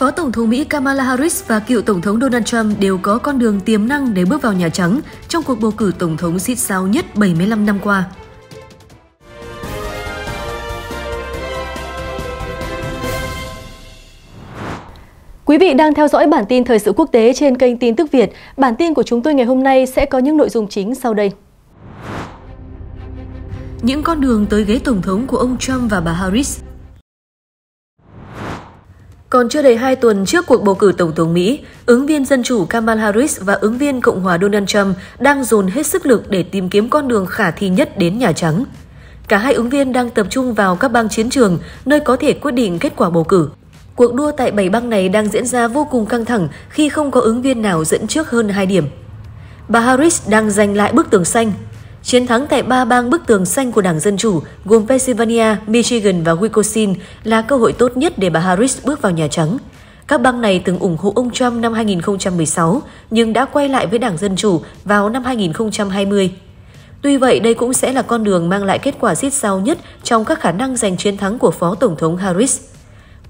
Phó Tổng thống Mỹ Kamala Harris và cựu Tổng thống Donald Trump đều có con đường tiềm năng để bước vào Nhà Trắng trong cuộc bầu cử Tổng thống xít sao nhất 75 năm qua. Quý vị đang theo dõi bản tin thời sự quốc tế trên kênh Tin tức Việt. Bản tin của chúng tôi ngày hôm nay sẽ có những nội dung chính sau đây. Những con đường tới ghế Tổng thống của ông Trump và bà Harris còn chưa đầy 2 tuần trước cuộc bầu cử Tổng thống Mỹ, ứng viên Dân Chủ Kamala Harris và ứng viên Cộng hòa Donald Trump đang dồn hết sức lực để tìm kiếm con đường khả thi nhất đến Nhà Trắng. Cả hai ứng viên đang tập trung vào các bang chiến trường, nơi có thể quyết định kết quả bầu cử. Cuộc đua tại 7 bang này đang diễn ra vô cùng căng thẳng khi không có ứng viên nào dẫn trước hơn 2 điểm. Bà Harris đang giành lại bức tường xanh Chiến thắng tại ba bang bức tường xanh của Đảng Dân Chủ gồm Pennsylvania, Michigan và Wisconsin là cơ hội tốt nhất để bà Harris bước vào Nhà Trắng. Các bang này từng ủng hộ ông Trump năm 2016 nhưng đã quay lại với Đảng Dân Chủ vào năm 2020. Tuy vậy, đây cũng sẽ là con đường mang lại kết quả xít sao nhất trong các khả năng giành chiến thắng của Phó Tổng thống Harris.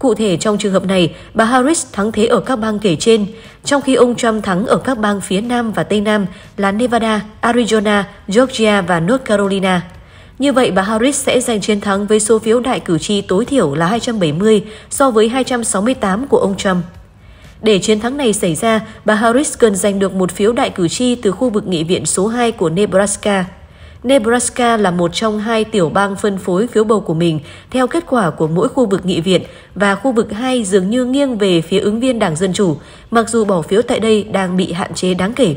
Cụ thể trong trường hợp này, bà Harris thắng thế ở các bang kể trên, trong khi ông Trump thắng ở các bang phía Nam và Tây Nam là Nevada, Arizona, Georgia và North Carolina. Như vậy, bà Harris sẽ giành chiến thắng với số phiếu đại cử tri tối thiểu là 270 so với 268 của ông Trump. Để chiến thắng này xảy ra, bà Harris cần giành được một phiếu đại cử tri từ khu vực nghị viện số 2 của Nebraska. Nebraska là một trong hai tiểu bang phân phối phiếu bầu của mình theo kết quả của mỗi khu vực nghị viện và khu vực 2 dường như nghiêng về phía ứng viên Đảng Dân Chủ, mặc dù bỏ phiếu tại đây đang bị hạn chế đáng kể.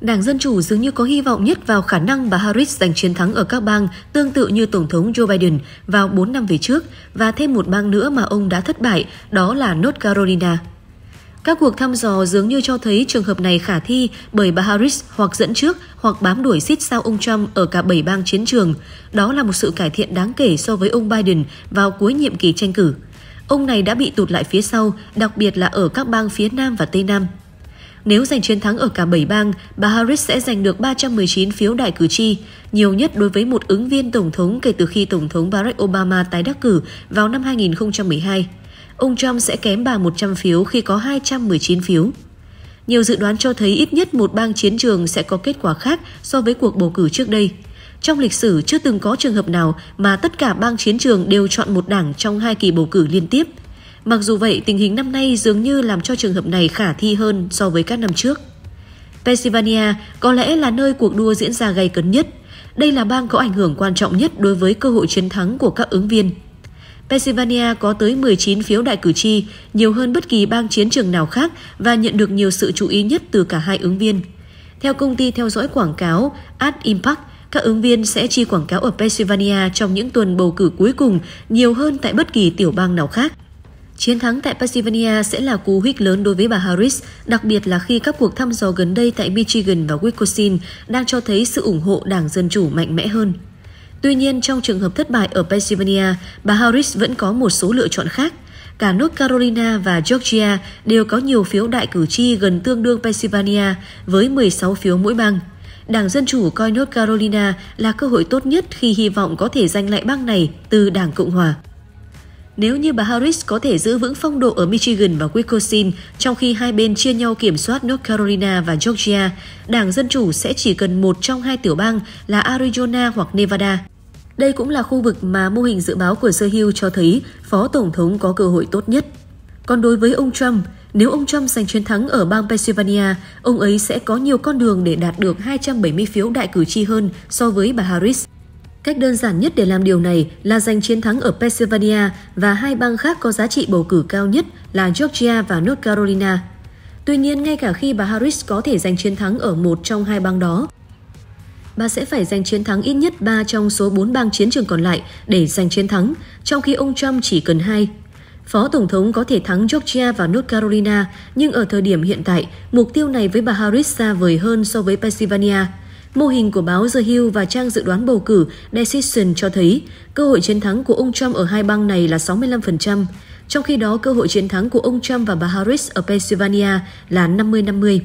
Đảng Dân Chủ dường như có hy vọng nhất vào khả năng bà Harris giành chiến thắng ở các bang tương tự như Tổng thống Joe Biden vào 4 năm về trước và thêm một bang nữa mà ông đã thất bại, đó là North Carolina. Các cuộc thăm dò dường như cho thấy trường hợp này khả thi bởi bà Harris hoặc dẫn trước hoặc bám đuổi xít sao ông Trump ở cả 7 bang chiến trường. Đó là một sự cải thiện đáng kể so với ông Biden vào cuối nhiệm kỳ tranh cử. Ông này đã bị tụt lại phía sau, đặc biệt là ở các bang phía Nam và Tây Nam. Nếu giành chiến thắng ở cả 7 bang, bà Harris sẽ giành được 319 phiếu đại cử tri, nhiều nhất đối với một ứng viên tổng thống kể từ khi Tổng thống Barack Obama tái đắc cử vào năm 2012 ông Trump sẽ kém bà 100 phiếu khi có 219 phiếu. Nhiều dự đoán cho thấy ít nhất một bang chiến trường sẽ có kết quả khác so với cuộc bầu cử trước đây. Trong lịch sử chưa từng có trường hợp nào mà tất cả bang chiến trường đều chọn một đảng trong hai kỳ bầu cử liên tiếp. Mặc dù vậy, tình hình năm nay dường như làm cho trường hợp này khả thi hơn so với các năm trước. Pennsylvania có lẽ là nơi cuộc đua diễn ra gay cấn nhất. Đây là bang có ảnh hưởng quan trọng nhất đối với cơ hội chiến thắng của các ứng viên. Pennsylvania có tới 19 phiếu đại cử tri, nhiều hơn bất kỳ bang chiến trường nào khác và nhận được nhiều sự chú ý nhất từ cả hai ứng viên. Theo công ty theo dõi quảng cáo Ad Impact, các ứng viên sẽ chi quảng cáo ở Pennsylvania trong những tuần bầu cử cuối cùng nhiều hơn tại bất kỳ tiểu bang nào khác. Chiến thắng tại Pennsylvania sẽ là cú hích lớn đối với bà Harris, đặc biệt là khi các cuộc thăm dò gần đây tại Michigan và Wisconsin đang cho thấy sự ủng hộ đảng Dân Chủ mạnh mẽ hơn. Tuy nhiên, trong trường hợp thất bại ở Pennsylvania, bà Harris vẫn có một số lựa chọn khác. Cả nước Carolina và Georgia đều có nhiều phiếu đại cử tri gần tương đương Pennsylvania với 16 phiếu mỗi bang. Đảng Dân Chủ coi North Carolina là cơ hội tốt nhất khi hy vọng có thể giành lại bang này từ Đảng Cộng Hòa. Nếu như bà Harris có thể giữ vững phong độ ở Michigan và Wisconsin, trong khi hai bên chia nhau kiểm soát North Carolina và Georgia, Đảng Dân Chủ sẽ chỉ cần một trong hai tiểu bang là Arizona hoặc Nevada. Đây cũng là khu vực mà mô hình dự báo của sơ hưu cho thấy Phó Tổng thống có cơ hội tốt nhất. Còn đối với ông Trump, nếu ông Trump giành chiến thắng ở bang Pennsylvania, ông ấy sẽ có nhiều con đường để đạt được 270 phiếu đại cử tri hơn so với bà Harris. Cách đơn giản nhất để làm điều này là giành chiến thắng ở Pennsylvania và hai bang khác có giá trị bầu cử cao nhất là Georgia và North Carolina. Tuy nhiên, ngay cả khi bà Harris có thể giành chiến thắng ở một trong hai bang đó, bà sẽ phải giành chiến thắng ít nhất 3 trong số 4 bang chiến trường còn lại để giành chiến thắng, trong khi ông Trump chỉ cần 2. Phó Tổng thống có thể thắng Georgia và North Carolina, nhưng ở thời điểm hiện tại, mục tiêu này với bà Harris xa vời hơn so với Pennsylvania. Mô hình của báo The Hill và trang dự đoán bầu cử Decision cho thấy cơ hội chiến thắng của ông Trump ở hai bang này là 65%, trong khi đó cơ hội chiến thắng của ông Trump và bà Harris ở Pennsylvania là 50-50.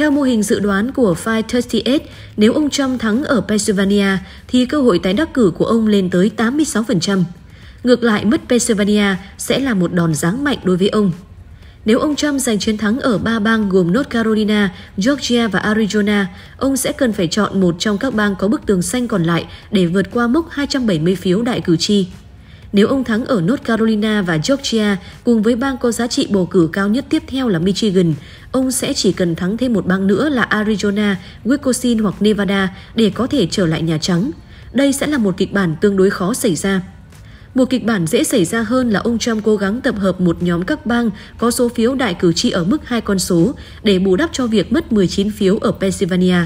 Theo mô hình dự đoán của 538, nếu ông Trump thắng ở Pennsylvania thì cơ hội tái đắc cử của ông lên tới 86%. Ngược lại, mất Pennsylvania sẽ là một đòn giáng mạnh đối với ông. Nếu ông Trump giành chiến thắng ở ba bang gồm North Carolina, Georgia và Arizona, ông sẽ cần phải chọn một trong các bang có bức tường xanh còn lại để vượt qua mốc 270 phiếu đại cử tri nếu ông thắng ở North Carolina và Georgia cùng với bang có giá trị bầu cử cao nhất tiếp theo là Michigan, ông sẽ chỉ cần thắng thêm một bang nữa là Arizona, Wisconsin hoặc Nevada để có thể trở lại Nhà Trắng. Đây sẽ là một kịch bản tương đối khó xảy ra. Một kịch bản dễ xảy ra hơn là ông Trump cố gắng tập hợp một nhóm các bang có số phiếu đại cử tri ở mức hai con số để bù đắp cho việc mất 19 phiếu ở Pennsylvania.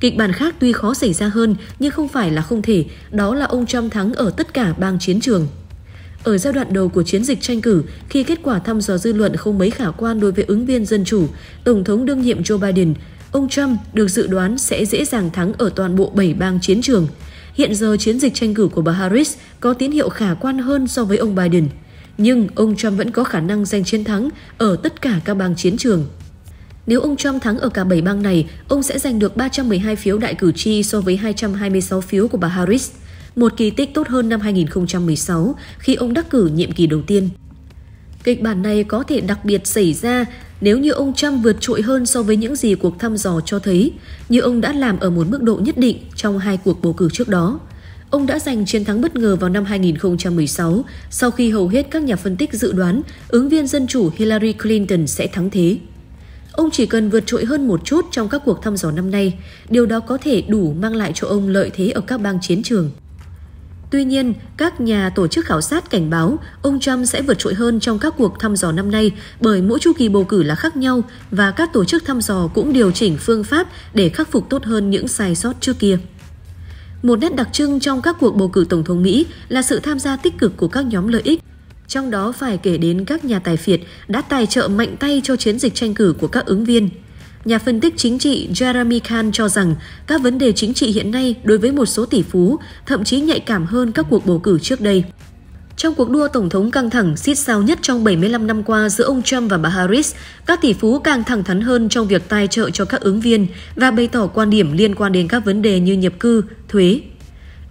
Kịch bản khác tuy khó xảy ra hơn nhưng không phải là không thể, đó là ông Trump thắng ở tất cả bang chiến trường. Ở giai đoạn đầu của chiến dịch tranh cử, khi kết quả thăm dò dư luận không mấy khả quan đối với ứng viên dân chủ, Tổng thống đương nhiệm Joe Biden, ông Trump được dự đoán sẽ dễ dàng thắng ở toàn bộ 7 bang chiến trường. Hiện giờ chiến dịch tranh cử của bà Harris có tín hiệu khả quan hơn so với ông Biden. Nhưng ông Trump vẫn có khả năng giành chiến thắng ở tất cả các bang chiến trường. Nếu ông Trump thắng ở cả 7 bang này, ông sẽ giành được 312 phiếu đại cử tri so với 226 phiếu của bà Harris, một kỳ tích tốt hơn năm 2016 khi ông đắc cử nhiệm kỳ đầu tiên. Kịch bản này có thể đặc biệt xảy ra nếu như ông Trump vượt trội hơn so với những gì cuộc thăm dò cho thấy, như ông đã làm ở một mức độ nhất định trong hai cuộc bầu cử trước đó. Ông đã giành chiến thắng bất ngờ vào năm 2016 sau khi hầu hết các nhà phân tích dự đoán ứng viên dân chủ Hillary Clinton sẽ thắng thế. Ông chỉ cần vượt trội hơn một chút trong các cuộc thăm dò năm nay, điều đó có thể đủ mang lại cho ông lợi thế ở các bang chiến trường. Tuy nhiên, các nhà tổ chức khảo sát cảnh báo ông Trump sẽ vượt trội hơn trong các cuộc thăm dò năm nay bởi mỗi chu kỳ bầu cử là khác nhau và các tổ chức thăm dò cũng điều chỉnh phương pháp để khắc phục tốt hơn những sai sót trước kia. Một nét đặc trưng trong các cuộc bầu cử tổng thống Mỹ là sự tham gia tích cực của các nhóm lợi ích trong đó phải kể đến các nhà tài phiệt đã tài trợ mạnh tay cho chiến dịch tranh cử của các ứng viên. Nhà phân tích chính trị Jeremy Khan cho rằng các vấn đề chính trị hiện nay đối với một số tỷ phú thậm chí nhạy cảm hơn các cuộc bầu cử trước đây. Trong cuộc đua tổng thống căng thẳng xít sao nhất trong 75 năm qua giữa ông Trump và bà Harris, các tỷ phú càng thẳng thắn hơn trong việc tài trợ cho các ứng viên và bày tỏ quan điểm liên quan đến các vấn đề như nhập cư, thuế.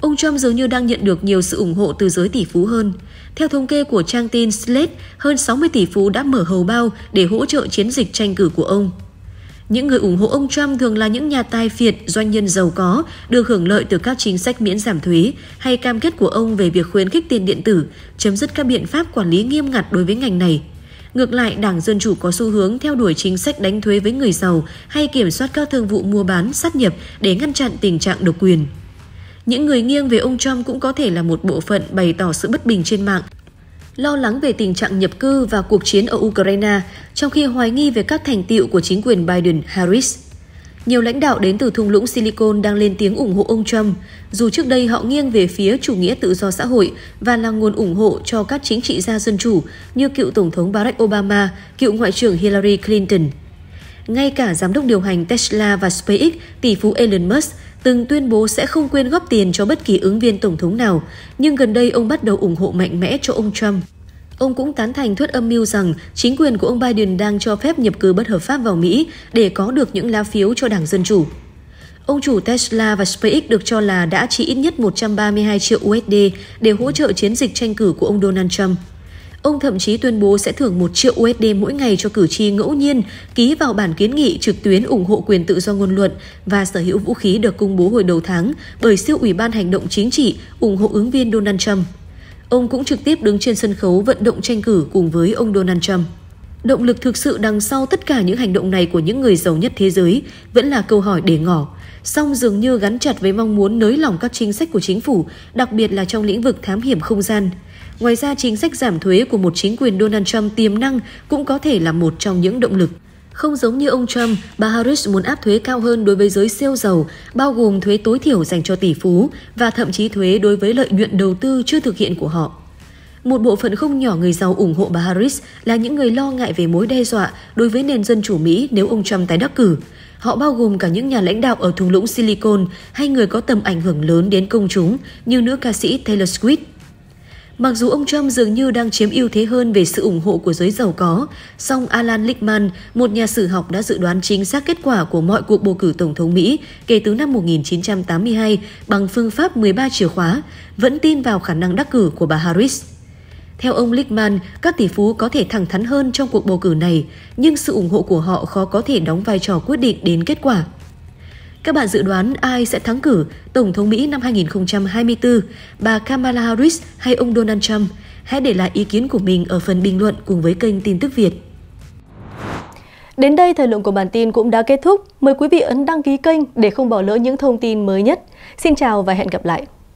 Ông Trump dường như đang nhận được nhiều sự ủng hộ từ giới tỷ phú hơn. Theo thống kê của trang tin Slate, hơn 60 tỷ phú đã mở hầu bao để hỗ trợ chiến dịch tranh cử của ông. Những người ủng hộ ông Trump thường là những nhà tài phiệt, doanh nhân giàu có, được hưởng lợi từ các chính sách miễn giảm thuế hay cam kết của ông về việc khuyến khích tiền điện tử, chấm dứt các biện pháp quản lý nghiêm ngặt đối với ngành này. Ngược lại, Đảng Dân Chủ có xu hướng theo đuổi chính sách đánh thuế với người giàu hay kiểm soát các thương vụ mua bán, sát nhập để ngăn chặn tình trạng độc quyền. Những người nghiêng về ông Trump cũng có thể là một bộ phận bày tỏ sự bất bình trên mạng, lo lắng về tình trạng nhập cư và cuộc chiến ở Ukraine, trong khi hoài nghi về các thành tiệu của chính quyền Biden-Harris. Nhiều lãnh đạo đến từ thung lũng Silicon đang lên tiếng ủng hộ ông Trump, dù trước đây họ nghiêng về phía chủ nghĩa tự do xã hội và là nguồn ủng hộ cho các chính trị gia dân chủ như cựu Tổng thống Barack Obama, cựu Ngoại trưởng Hillary Clinton. Ngay cả giám đốc điều hành Tesla và SpaceX, tỷ phú Elon Musk từng tuyên bố sẽ không quên góp tiền cho bất kỳ ứng viên tổng thống nào, nhưng gần đây ông bắt đầu ủng hộ mạnh mẽ cho ông Trump. Ông cũng tán thành thuyết âm mưu rằng chính quyền của ông Biden đang cho phép nhập cư bất hợp pháp vào Mỹ để có được những lá phiếu cho Đảng Dân Chủ. Ông chủ Tesla và SpaceX được cho là đã chi ít nhất 132 triệu USD để hỗ trợ chiến dịch tranh cử của ông Donald Trump. Ông thậm chí tuyên bố sẽ thưởng 1 triệu USD mỗi ngày cho cử tri ngẫu nhiên ký vào bản kiến nghị trực tuyến ủng hộ quyền tự do ngôn luận và sở hữu vũ khí được công bố hồi đầu tháng bởi siêu ủy ban hành động chính trị ủng hộ ứng viên Donald Trump. Ông cũng trực tiếp đứng trên sân khấu vận động tranh cử cùng với ông Donald Trump. Động lực thực sự đằng sau tất cả những hành động này của những người giàu nhất thế giới vẫn là câu hỏi để ngỏ. Song dường như gắn chặt với mong muốn nới lỏng các chính sách của chính phủ, đặc biệt là trong lĩnh vực thám hiểm không gian – Ngoài ra, chính sách giảm thuế của một chính quyền Donald Trump tiềm năng cũng có thể là một trong những động lực. Không giống như ông Trump, bà Harris muốn áp thuế cao hơn đối với giới siêu giàu, bao gồm thuế tối thiểu dành cho tỷ phú và thậm chí thuế đối với lợi nhuận đầu tư chưa thực hiện của họ. Một bộ phận không nhỏ người giàu ủng hộ bà Harris là những người lo ngại về mối đe dọa đối với nền dân chủ Mỹ nếu ông Trump tái đắc cử. Họ bao gồm cả những nhà lãnh đạo ở thung lũng Silicon hay người có tầm ảnh hưởng lớn đến công chúng như nữ ca sĩ Taylor Swift. Mặc dù ông Trump dường như đang chiếm ưu thế hơn về sự ủng hộ của giới giàu có, song Alan Lichtman, một nhà sử học đã dự đoán chính xác kết quả của mọi cuộc bầu cử Tổng thống Mỹ kể từ năm 1982 bằng phương pháp 13 chìa khóa, vẫn tin vào khả năng đắc cử của bà Harris. Theo ông Lichtman, các tỷ phú có thể thẳng thắn hơn trong cuộc bầu cử này, nhưng sự ủng hộ của họ khó có thể đóng vai trò quyết định đến kết quả. Các bạn dự đoán ai sẽ thắng cử Tổng thống Mỹ năm 2024, bà Kamala Harris hay ông Donald Trump? Hãy để lại ý kiến của mình ở phần bình luận cùng với kênh Tin tức Việt. Đến đây thời lượng của bản tin cũng đã kết thúc. Mời quý vị ấn đăng ký kênh để không bỏ lỡ những thông tin mới nhất. Xin chào và hẹn gặp lại!